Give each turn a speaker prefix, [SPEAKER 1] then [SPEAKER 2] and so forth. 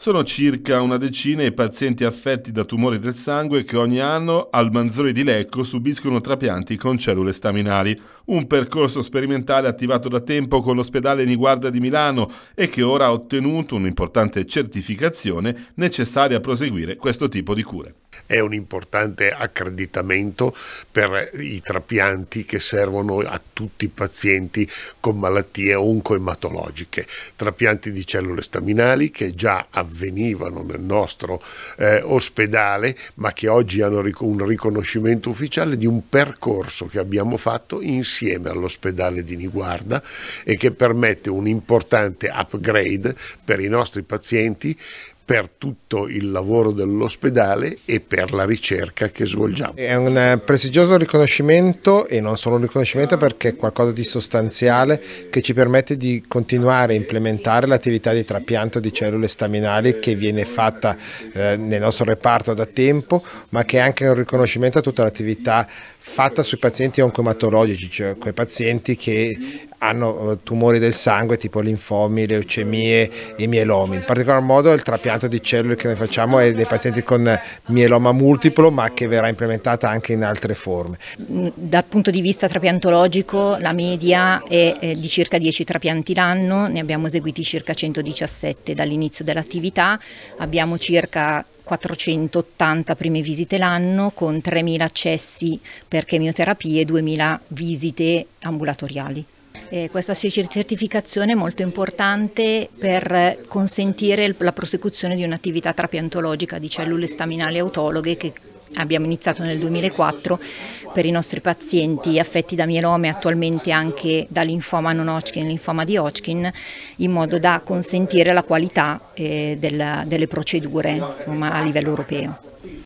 [SPEAKER 1] Sono circa una decina i pazienti affetti da tumori del sangue che ogni anno al Manzoni di Lecco subiscono trapianti con cellule staminali, un percorso sperimentale attivato da tempo con l'ospedale Niguarda di Milano e che ora ha ottenuto un'importante certificazione necessaria a proseguire questo tipo di cure è un importante
[SPEAKER 2] accreditamento per i trapianti che servono a tutti i pazienti con malattie oncoematologiche, trapianti di cellule staminali che già avvenivano nel nostro eh, ospedale ma che oggi hanno un riconoscimento ufficiale di un percorso che abbiamo fatto insieme all'ospedale di Niguarda e che permette un importante upgrade per i nostri pazienti per tutto il lavoro dell'ospedale e per la ricerca che svolgiamo.
[SPEAKER 3] È un eh, prestigioso riconoscimento e non solo un riconoscimento perché è qualcosa di sostanziale che ci permette di continuare a implementare l'attività di trapianto di cellule staminali che viene fatta eh, nel nostro reparto da tempo ma che è anche un riconoscimento a tutta l'attività fatta sui pazienti oncomatologici, cioè quei pazienti che hanno eh, tumori del sangue tipo linfomi, leucemie e mielomi. In particolar modo il trapianto di cellule che noi facciamo è dei pazienti con mieloma multiplo ma che verrà implementata anche in altre forme.
[SPEAKER 4] Mm, dal punto di vista trapiantologico la media è di circa 10 trapianti l'anno, ne abbiamo eseguiti circa 117 dall'inizio dell'attività, abbiamo circa 480 prime visite l'anno con 3.000 accessi per chemioterapie e 2.000 visite ambulatoriali. Eh, questa certificazione è molto importante per consentire la prosecuzione di un'attività trapiantologica di cellule staminali autologhe che abbiamo iniziato nel 2004 per i nostri pazienti affetti da mielome attualmente anche da linfoma non Hodgkin, e linfoma di Hodgkin, in modo da consentire la qualità eh, della, delle procedure insomma, a livello europeo.